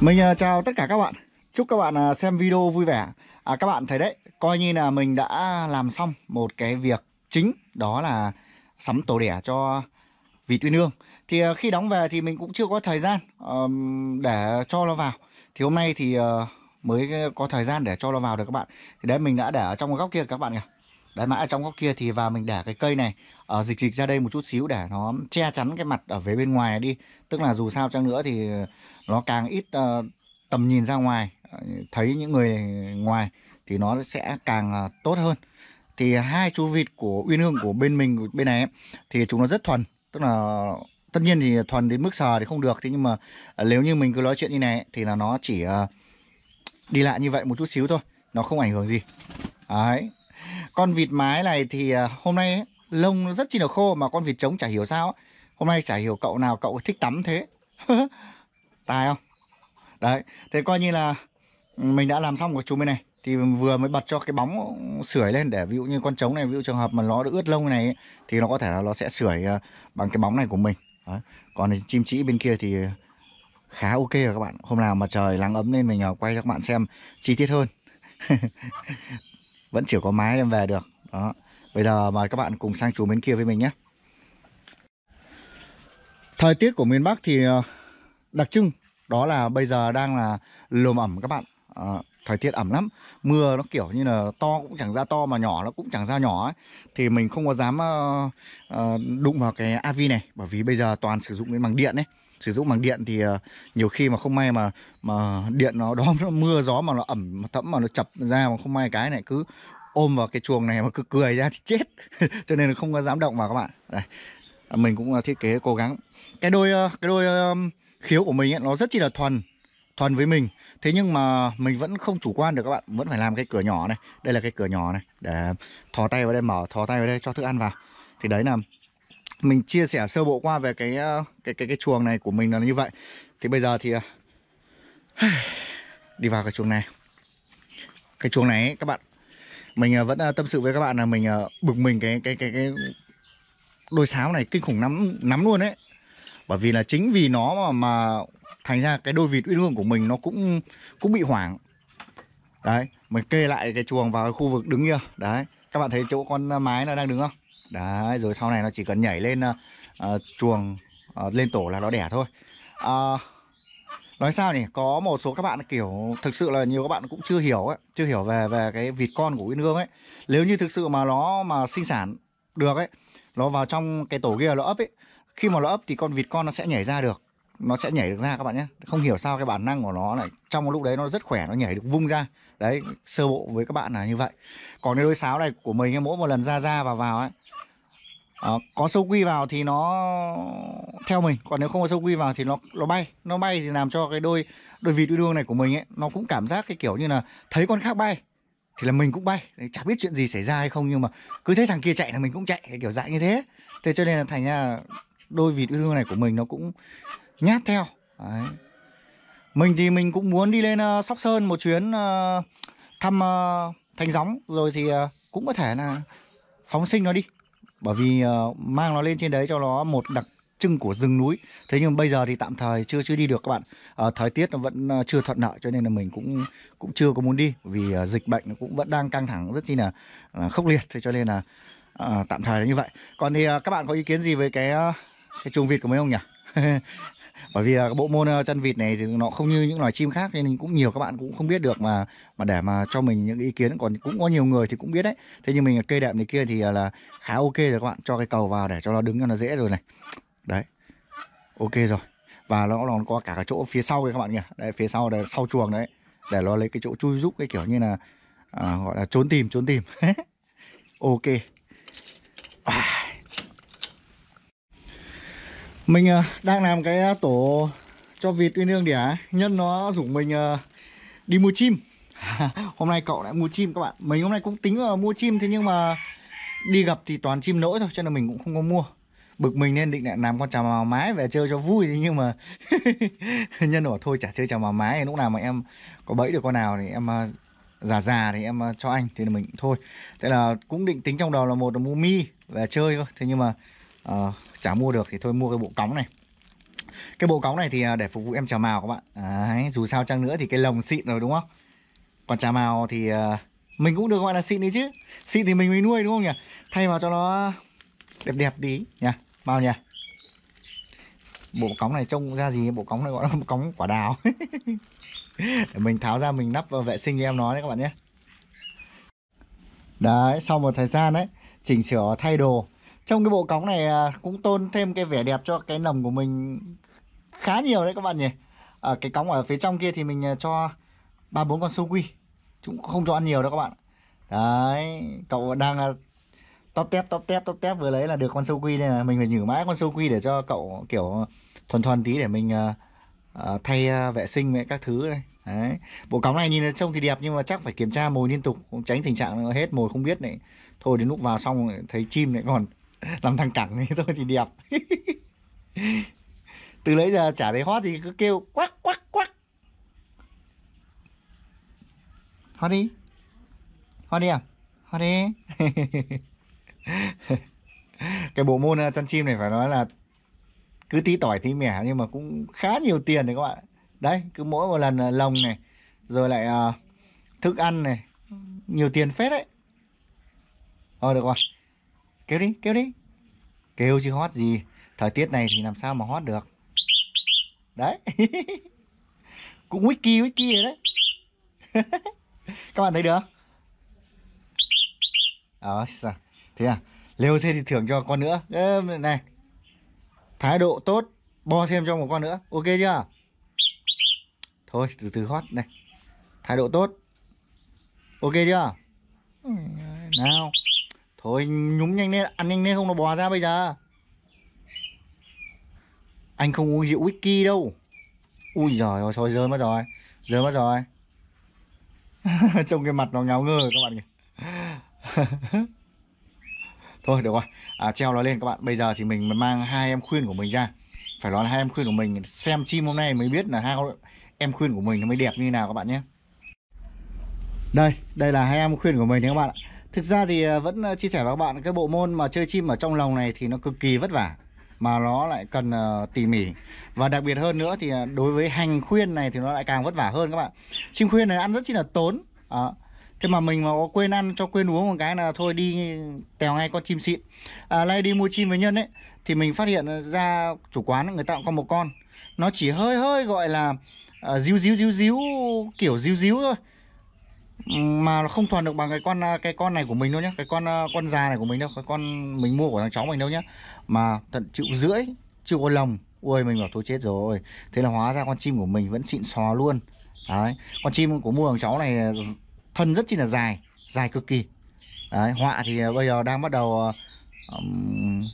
Mình à, chào tất cả các bạn Chúc các bạn à, xem video vui vẻ à, Các bạn thấy đấy Coi như là mình đã làm xong một cái việc chính Đó là sắm tổ đẻ cho vịt uy nương Thì à, khi đóng về thì mình cũng chưa có thời gian um, Để cho nó vào Thì hôm nay thì uh, mới có thời gian để cho nó vào được các bạn Thì đấy mình đã để ở trong góc kia các bạn nhỉ Đấy mãi ở trong góc kia thì vào mình để cái cây này ở ờ, dịch dịch ra đây một chút xíu để nó che chắn cái mặt ở phía bên ngoài đi Tức là dù sao chăng nữa thì nó càng ít uh, tầm nhìn ra ngoài ờ, thấy những người ngoài thì nó sẽ càng uh, tốt hơn thì hai chú vịt của uyên hương của bên mình bên này thì chúng nó rất thuần tức là tất nhiên thì thuần đến mức sờ thì không được thế nhưng mà nếu như mình cứ nói chuyện như này thì là nó chỉ uh, đi lại như vậy một chút xíu thôi nó không ảnh hưởng gì đấy con vịt mái này thì uh, hôm nay lông nó rất chi là khô mà con vịt trống chả hiểu sao ấy. hôm nay chả hiểu cậu nào cậu thích tắm thế tài không đấy thế coi như là ừ, mình đã làm xong của chú bên này thì vừa mới bật cho cái bóng sưởi lên để ví dụ như con trống này ví dụ trường hợp mà nó ướt lông này thì nó có thể là nó sẽ sưởi ờ, bằng cái bóng này của mình Đấy. còn chim chỉ bên kia thì khá ok rồi các bạn hôm nào mà trời nắng ấm lên mình ờ, quay cho các bạn xem chi tiết hơn vẫn chỉ có mái đem về được đó bây giờ mời các bạn cùng sang chú bên kia với mình nhé thời tiết của miền Bắc thì ờ, đặc trưng đó là bây giờ đang là lồm ẩm các bạn à, thời tiết ẩm lắm mưa nó kiểu như là to cũng chẳng ra to mà nhỏ nó cũng chẳng ra nhỏ ấy. thì mình không có dám uh, uh, đụng vào cái avi này bởi vì bây giờ toàn sử dụng đến bằng điện ấy sử dụng bằng điện thì nhiều khi mà không may mà mà điện nó đóm nó mưa gió mà nó ẩm mà thấm mà nó chập ra mà không may cái này cứ ôm vào cái chuồng này mà cứ cười ra thì chết cho nên là không có dám động vào các bạn đây mình cũng thiết kế cố gắng cái đôi cái đôi khiếu của mình ấy, nó rất chỉ là thuần thuần với mình thế nhưng mà mình vẫn không chủ quan được các bạn vẫn phải làm cái cửa nhỏ này đây là cái cửa nhỏ này để thò tay vào đây mở thò tay vào đây cho thức ăn vào thì đấy là mình chia sẻ sơ bộ qua về cái cái cái cái chuồng này của mình là như vậy thì bây giờ thì à, đi vào cái chuồng này cái chuồng này ấy, các bạn mình à, vẫn à, tâm sự với các bạn là mình bực mình cái cái cái cái đôi sáo này kinh khủng lắm lắm luôn đấy bởi vì là chính vì nó mà mà thành ra cái đôi vịt uyên ương của mình nó cũng cũng bị hoảng đấy mình kê lại cái chuồng vào khu vực đứng kia đấy các bạn thấy chỗ con mái nó đang đứng không đấy rồi sau này nó chỉ cần nhảy lên uh, chuồng uh, lên tổ là nó đẻ thôi uh, nói sao nhỉ có một số các bạn kiểu thực sự là nhiều các bạn cũng chưa hiểu ấy chưa hiểu về về cái vịt con của uyên ương ấy nếu như thực sự mà nó mà sinh sản được ấy nó vào trong cái tổ kia nó ấp ấy khi mà nó ấp thì con vịt con nó sẽ nhảy ra được nó sẽ nhảy được ra các bạn nhé không hiểu sao cái bản năng của nó này trong lúc đấy nó rất khỏe nó nhảy được vung ra đấy sơ bộ với các bạn là như vậy còn cái đôi sáo này của mình mỗi một lần ra ra vào vào ấy à, có sâu quy vào thì nó theo mình còn nếu không có sâu quy vào thì nó nó bay nó bay thì làm cho cái đôi đôi vịt đuôi đuông này của mình ấy nó cũng cảm giác cái kiểu như là thấy con khác bay thì là mình cũng bay chả biết chuyện gì xảy ra hay không nhưng mà cứ thấy thằng kia chạy là mình cũng chạy cái kiểu dạng như thế thế cho nên là thành ra đôi vịt yêu đương này của mình nó cũng nhát theo đấy mình thì mình cũng muốn đi lên uh, sóc sơn một chuyến uh, thăm uh, ờ, thanh gióng rồi thì uh, cũng có thể là phóng sinh nó đi bởi vì uh, mang nó lên trên đấy cho nó một đặc trưng của rừng núi thế nhưng bây giờ thì tạm thời chưa chưa đi được các bạn uh, thời tiết nó vẫn uh, chưa thuận lợi cho nên là mình cũng cũng chưa có muốn đi vì uh, dịch bệnh cũng vẫn đang căng thẳng rất chi là uh, khốc liệt thế cho nên là uh, tạm thời là như vậy còn thì uh, các bạn có ý kiến gì về cái uh, cái chuồng vịt của mấy ông nhỉ bởi vì cái bộ môn ờ, chăn vịt này thì nó không như những loài chim khác nên cũng nhiều các bạn cũng không biết được mà mà để mà cho mình những ý kiến còn cũng có nhiều người thì cũng biết đấy thế nhưng mình cây đệm này kia thì ờ, là khá ok rồi các bạn cho cái cầu vào để cho nó đứng cho nó dễ rồi này đấy ok rồi và nó còn có cả cái chỗ phía sau đấy các bạn nhỉ đấy phía sau đây sau chuồng đấy để nó lấy cái chỗ chui giúp cái kiểu như là à, gọi là trốn tìm trốn tìm ok à. Mình ờ, đang làm cái ờ, tổ cho vịt uyên ương đẻ ờ, Nhân nó rủ mình đi mua chim Hôm nay cậu lại mua chim các bạn Mình hôm nay cũng tính mua chim Thế nhưng mà đi gặp thì toàn chim nỗi thôi Cho nên mình cũng không có mua Bực mình nên định lại làm con trà màu mái về chơi cho vui Thế nhưng mà Nhân bảo thôi chả chơi trà màu mái Lúc nào mà em có bẫy được con nào thì em già già thì em cho anh Thì mình thôi Thế là cũng định tính trong đầu là một là mua mi về chơi thôi Thế nhưng mà uh, chả mua được thì thôi mua cái bộ cóng này cái bộ cóng này thì à, để phục vụ em trà màu các bạn Đấy, dù sao chăng nữa thì cái lồng xịn rồi đúng không còn trà màu thì à, mình cũng được gọi là xịn đấy chứ xịn thì mình mới nuôi đúng không nhỉ thay vào cho nó đẹp đẹp tí nhỉ vào nhỉ bộ cóng này trông ra gì bộ cóng này gọi là bộ cóng quả đào để mình tháo ra mình nắp vệ sinh cho em nó đấy các bạn nhé đấy sau một thời gian đấy chỉnh sửa thay đồ trong cái bộ cống này à, cũng tôn thêm cái vẻ đẹp cho cái nầm của mình khá nhiều đấy các bạn nhỉ ở à, cái cống ở phía trong kia thì mình à, cho ba bốn con sâu quy chúng không cho ăn nhiều đâu các bạn đấy cậu đang top tép top tép top tép vừa lấy là được con sâu quy nên là mình phải nhử mãi con sâu quy để cho cậu kiểu thuần thuần tí để mình thay vệ sinh với các thứ đây đấy bộ cống này nhìn trông thì đẹp nhưng mà chắc phải kiểm tra mồi liên tục cũng tránh tình trạng hết mồi không biết này thôi đến lúc vào xong thấy chim lại còn làm thằng cẳng thì thôi thì đẹp từ lấy giờ chả thấy hót thì cứ kêu quắc quắc quắc hót đi hót đi à hót đi cái bộ môn uh, chăn chim này phải nói là cứ tí tỏi tí mẻ nhưng mà cũng khá nhiều tiền đấy các bạn đấy cứ mỗi một lần uh, lồng này rồi lại uh, thức ăn này nhiều tiền phết đấy thôi được rồi kêu đi kêu đi kêu chứ hót gì thời tiết này thì làm sao mà hót được đấy cũng wiki wiki rồi đấy các bạn thấy được không ờ sao thế à lêu thế thì thưởng cho con nữa Ê, này thái độ tốt bo thêm cho một con nữa ok chưa thôi từ từ hót này thái độ tốt ok chưa nào Thôi nhúng nhanh lên Ăn nhanh lên không nó bò ra bây giờ Anh không uống rượu whisky đâu Ui giời ơi Thôi rơi mất rồi Rơi mất rồi Trông cái mặt nó ngáo ngơ các bạn kìa Thôi được rồi à, Treo nó lên các bạn Bây giờ thì mình mang hai em khuyên của mình ra Phải nói là hai em khuyên của mình Xem chim hôm nay mới biết là hai em khuyên của mình nó mới đẹp như nào các bạn nhé Đây, đây là hai em khuyên của mình đấy các bạn ạ Thực ra thì ờ, vẫn ờ, chia sẻ với các bạn cái bộ môn mà chơi chim ở trong lồng này thì nó cực kỳ vất vả mà nó lại cần ờ, tỉ mỉ và đặc biệt hơn nữa thì đối với hành khuyên này thì nó lại càng vất vả hơn các bạn chim khuyên này ăn rất chi là tốn à, thế mà mình mà có quên ăn cho quên uống một cái là thôi đi tèo ngay con chim xịn à, nay đi mua chim với nhân ấy thì mình phát hiện ra chủ quán người ta con một con nó chỉ hơi hơi gọi là uh, díu díu díu díu kiểu díu díu thôi mà nó không thuần được bằng cái con à, cái con này của mình đâu nhá cái con à, con già này của mình đâu cái con mình mua của thằng cháu mình đâu nhá mà tận chịu rưỡi chịu con lồng ui mình bảo thôi chết rồi thế là hóa ra con chim của mình vẫn xịn xò luôn đấy con chim của mua thằng cháu này à, thân rất chi là dài dài cực kỳ đấy họa thì bây giờ đang bắt đầu um,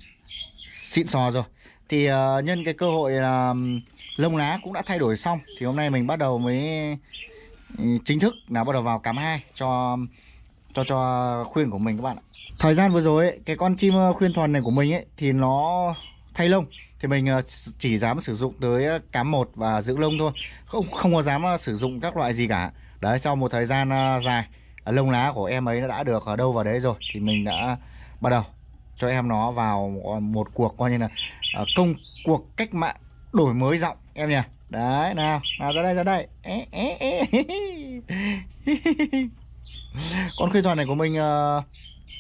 xịn xò rồi thì uh, nhân cái cơ hội là um, lông lá cũng đã thay đổi xong thì hôm nay mình bắt đầu mới chính thức là bắt đầu vào cắm hai cho cho cho khuyên của mình các bạn ạ. Thời gian vừa rồi ấy, cái con chim ờ, khuyên thuần này của mình ấy thì nó thay lông thì mình ờ, chỉ dám sử dụng tới ờ, cám một và giữ lông thôi. Không không có dám sử dụng các loại gì cả. Đấy sau một thời gian dài lông lá của em ấy đã được ở đâu vào đấy rồi thì mình đã bắt đầu cho em nó vào một cuộc coi như là công cuộc cách mạng đổi mới giọng em nhỉ đấy nào nào ra đây ra đây con khuyên thuật này của mình ờ,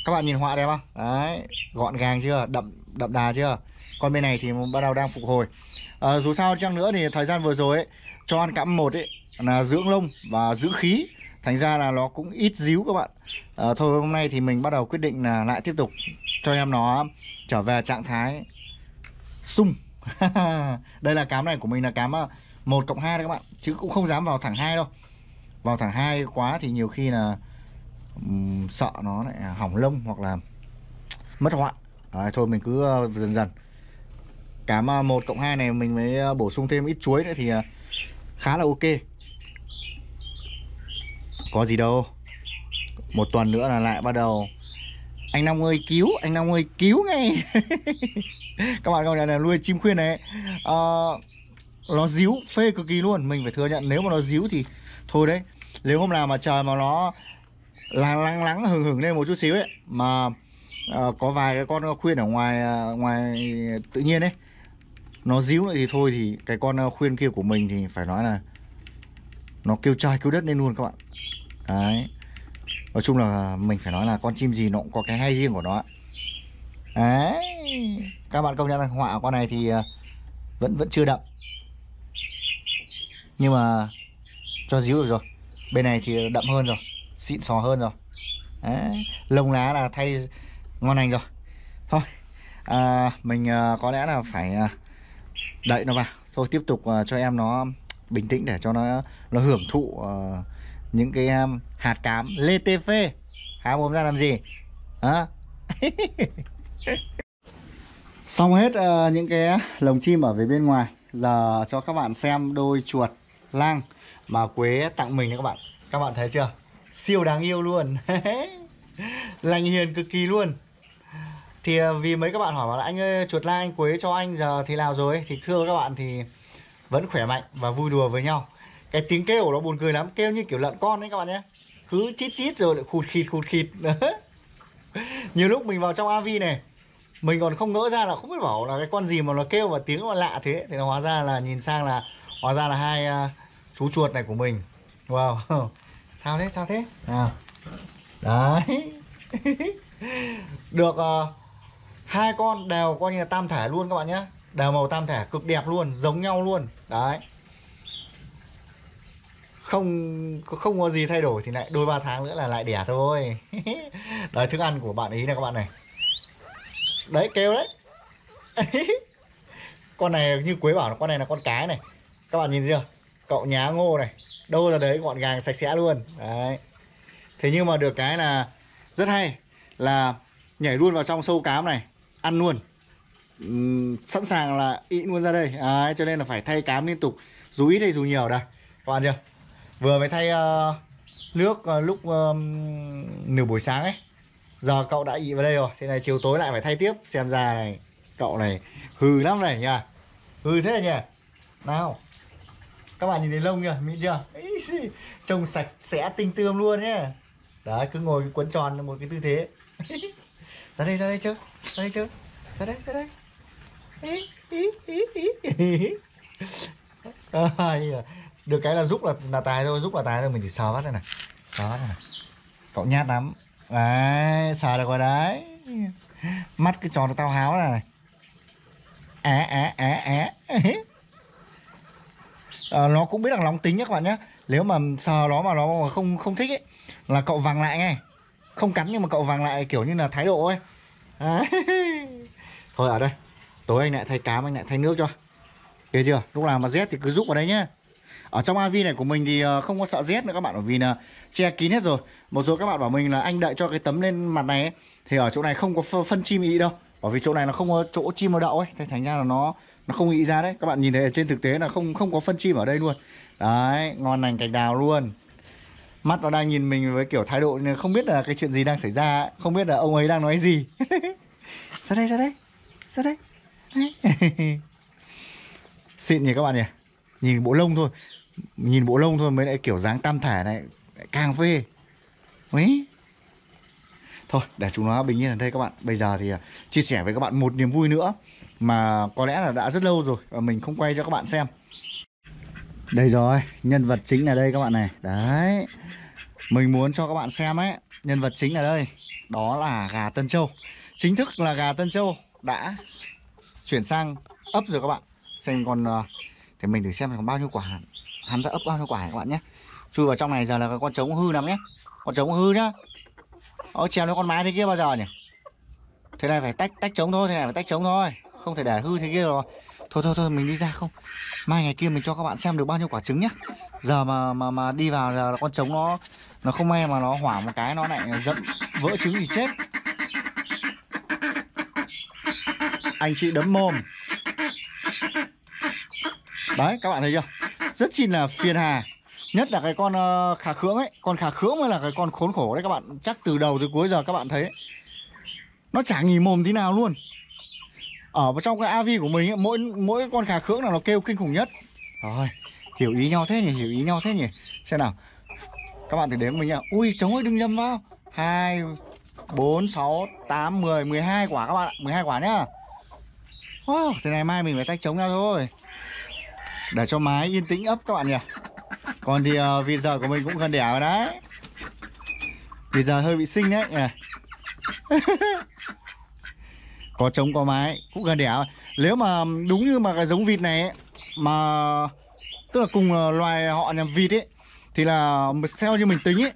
các bạn nhìn họa đẹp không đấy gọn gàng chưa đậm đậm đà chưa con bên này thì bắt đầu đang phục hồi à, dù sao chăng nữa thì thời gian vừa rồi ấy, cho ăn cắm một ấy là dưỡng lông và giữ khí thành ra là nó cũng ít díu các bạn à, thôi hôm nay thì mình bắt đầu quyết định là lại tiếp tục cho em nó trở về trạng thái sung đây là cám này của mình là cám 1 ờ, cộng 2 đấy các bạn Chứ cũng không dám vào thẳng 2 đâu Vào thẳng 2 quá thì nhiều khi là um, Sợ nó lại hỏng lông hoặc là Mất họa à, Thôi mình cứ uh, dần dần Cám uh, ờ, 1 cộng 2 này mình mới bổ sung thêm ít chuối nữa thì uh, Khá là ok Có gì đâu Một tuần nữa là lại bắt đầu Anh Long ơi cứu Anh Long ơi cứu ngay các bạn các bạn nuôi chim khuyên này à, ờ, nó díu phê cực kỳ luôn mình phải thừa nhận nếu mà nó díu thì thôi đấy nếu hôm nào mà trời mà nó lắng lắng lắng hừng hừng lên một chút xíu ấy mà à, có vài cái con khuyên ở ngoài ờ, ngoài tự nhiên đấy nó díu lại thì thôi thì cái con khuyên kia của mình thì phải nói là nó kêu trời kêu đất lên luôn các bạn đấy nói chung là mình phải nói là con chim gì nó cũng có cái hay riêng của nó đấy các bạn công nhận là họa con này thì ờ, vẫn vẫn chưa đậm nhưng mà cho díu được rồi bên này thì đậm hơn rồi xịn sò hơn rồi Đấy. lông lá là thay ngon lành rồi thôi à, mình ờ, có lẽ là phải à, đậy nó vào thôi tiếp tục cho em nó bình tĩnh để cho nó nó hưởng thụ những cái hạt cám lê tê phê há mồm ra làm gì hả à? Xong hết uh, những cái lồng chim ở phía bên ngoài Giờ cho các bạn xem đôi chuột lang Mà Quế tặng mình nha các bạn Các bạn thấy chưa Siêu đáng yêu luôn Lành hiền cực kỳ luôn Thì uh, vì mấy các bạn hỏi là Anh ơi chuột lang anh Quế cho anh giờ thì nào rồi Thì thưa các bạn thì Vẫn khỏe mạnh và vui đùa với nhau Cái tiếng kêu nó buồn cười lắm Kêu như kiểu lợn con đấy các bạn nhé Cứ chít chít rồi lại khụt khịt khụt khịt Nhiều lúc mình vào trong AV này mình còn không ngỡ ra là không biết bảo là cái con gì mà nó kêu và tiếng mà lạ thế thì nó hóa ra là nhìn sang là hóa ra là hai uh, chú chuột này của mình wow sao thế sao thế à đấy được uh, hai con đều coi như là tam thể luôn các bạn nhé đều màu tam thể cực đẹp luôn giống nhau luôn đấy không không có gì thay đổi thì lại đôi ba tháng nữa là lại đẻ thôi đấy thức ăn của bạn ý này các bạn này đấy kêu đấy con này như quế bảo con này là con cái này các bạn nhìn chưa cậu nhá ngô này đâu ra đấy gọn gàng sạch sẽ luôn đấy thế nhưng mà được cái là rất hay là nhảy luôn vào trong sâu cám này ăn luôn sẵn sàng là ị luôn ra đây đấy, cho nên là phải thay cám liên tục dù ít hay dù nhiều đây các bạn chưa vừa mới thay uh, nước uh, lúc uh, nửa buổi sáng ấy giờ cậu đã ị vào đây rồi thế này chiều tối lại phải thay tiếp xem ra này cậu này hư lắm này nha hư thế này nhỉ nào các bạn nhìn thấy lông chưa mịn chưa Ý, trông sạch sẽ tinh tươm luôn nhé đấy cứ ngồi cuốn tròn một cái tư thế ra đây ra đây chứ ra đây chứ ra đây ra đây à, được cái là giúp là là tài thôi giúp là tài thôi mình thì sờ vắt đây này sờ vắt đây này cậu nhát lắm Đấy, sờ được rồi đấy Mắt cứ tròn tao háo này này Á, á, á, á à, Nó cũng biết rằng nóng tính nhé các bạn nhé Nếu mà sờ nó mà nó không không thích ấy Là cậu vàng lại ngay Không cắn nhưng mà cậu vàng lại kiểu như là thái độ ấy Thôi ở đây Tối anh lại thay cám anh lại thay nước cho Kể chưa Lúc nào mà rét thì cứ giúp vào đây nhá ở trong IV này của mình thì ờ, không có sợ rét nữa các bạn bởi vì là che kín hết rồi một số các bạn bảo mình là anh đợi cho cái tấm lên mặt này ấy, thì ở chỗ này không có phân chim ị đâu bởi vì chỗ này nó không có chỗ chim nó đậu ấy thế thành ra là nó nó không ị ra đấy các bạn nhìn thấy ở trên thực tế là không không có phân chim ở đây luôn đấy ngon lành cành đào luôn mắt nó đang nhìn mình với kiểu thái độ không biết là cái chuyện gì đang xảy ra không biết là ông ấy đang nói gì ra đây ra đây ra đây xịn nhỉ các bạn nhỉ nhìn bộ lông thôi nhìn bộ lông thôi mới lại kiểu dáng tam thả này càng phê ấy thôi để chúng nó bình yên ở đây các bạn bây giờ thì à, chia sẻ với các bạn một niềm vui nữa mà có lẽ là đã rất lâu rồi và mình không quay cho các bạn xem đây rồi nhân vật chính là đây các bạn này đấy mình muốn cho các bạn xem ấy nhân vật chính ở đây đó là gà Tân Châu chính thức là gà Tân Châu đã chuyển sang ấp rồi các bạn xem còn à, thì mình thử xem còn bao nhiêu quả hắn ta ấp bao nhiêu quả các bạn nhé chui vào trong này giờ là con trống hư lắm nhé con trống hư nhá nó trèo lên con mái thế kia bao giờ nhỉ thế này phải tách tách trống thôi thế này phải tách trống thôi không thể để hư thế kia rồi thôi thôi thôi mình đi ra không mai ngày kia mình cho các bạn xem được bao nhiêu quả trứng nhá giờ mà mà mà đi vào giờ là con trống nó nó không may mà nó hỏa một cái nó lại dẫm vỡ trứng thì chết anh chị đấm mồm đấy các bạn thấy chưa rất chi là à. phiền hà nhất là cái con ờ, khả khưỡng ấy con khả khưỡng mới là cái con khốn khổ đấy các bạn chắc từ đầu tới cuối giờ các bạn thấy ấy. nó chả nghỉ mồm tí nào luôn ở trong cái avi của mình ấy, mỗi mỗi con khả khưỡng là nó kêu kinh khủng nhất rồi hiểu ý nhau thế nhỉ hiểu ý nhau thế nhỉ xem nào các bạn thử đếm mình nhá ui chống ơi đừng nhầm vào hai bốn sáu tám mười mười hai quả các bạn mười hai quả nhá wow, thế này mai mình phải tách chống ra thôi để cho mái yên tĩnh ấp các bạn nhỉ còn thì uh, vịt giờ của mình cũng gần đẻ rồi đấy vịt giờ hơi bị sinh đấy nhỉ có trống có mái cũng gần đẻ nếu mà đúng như mà cái giống vịt này ấy, mà tức là cùng ờ, loài họ nhằm vịt ấy thì là theo như mình tính ấy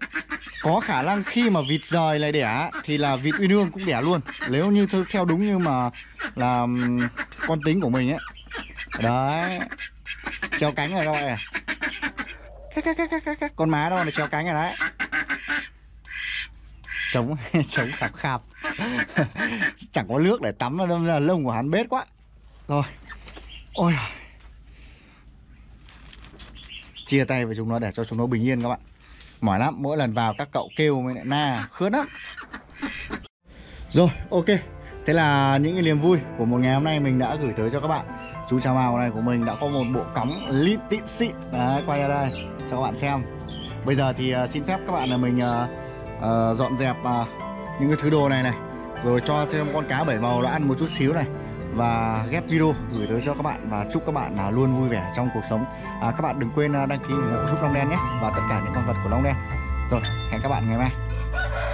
có khả năng khi mà vịt rời lại đẻ thì là vịt uyên ương cũng đẻ luôn nếu như theo đúng như mà là con tính của mình ấy đấy treo cánh rồi các bạn ạ à. con má đâu nó treo cánh rồi đấy chống chống khạp khạp chẳng có nước để tắm đâm ra lông của hắn bết quá rồi ôi chia tay với chúng nó để cho chúng nó bình yên các bạn mỏi lắm mỗi lần vào các cậu kêu mới lại na khướt lắm rồi ok thế là những cái niềm vui của một ngày hôm nay mình đã gửi tới cho các bạn chú Trà mào này của mình đã có một bộ cắm lít tịn xịn Đấy, quay ra đây cho các bạn xem Bây giờ thì uh, xin phép các bạn là mình uh, uh, dọn dẹp uh, những cái thứ đồ này này Rồi cho thêm con cá bảy màu nó ăn một chút xíu này và ghép video gửi tới cho các bạn và chúc các bạn là luôn vui vẻ trong cuộc sống à, các bạn đừng quên đăng ký ủng hộ giúp Long Đen nhé và tất cả những con vật của Long Đen rồi hẹn các bạn ngày mai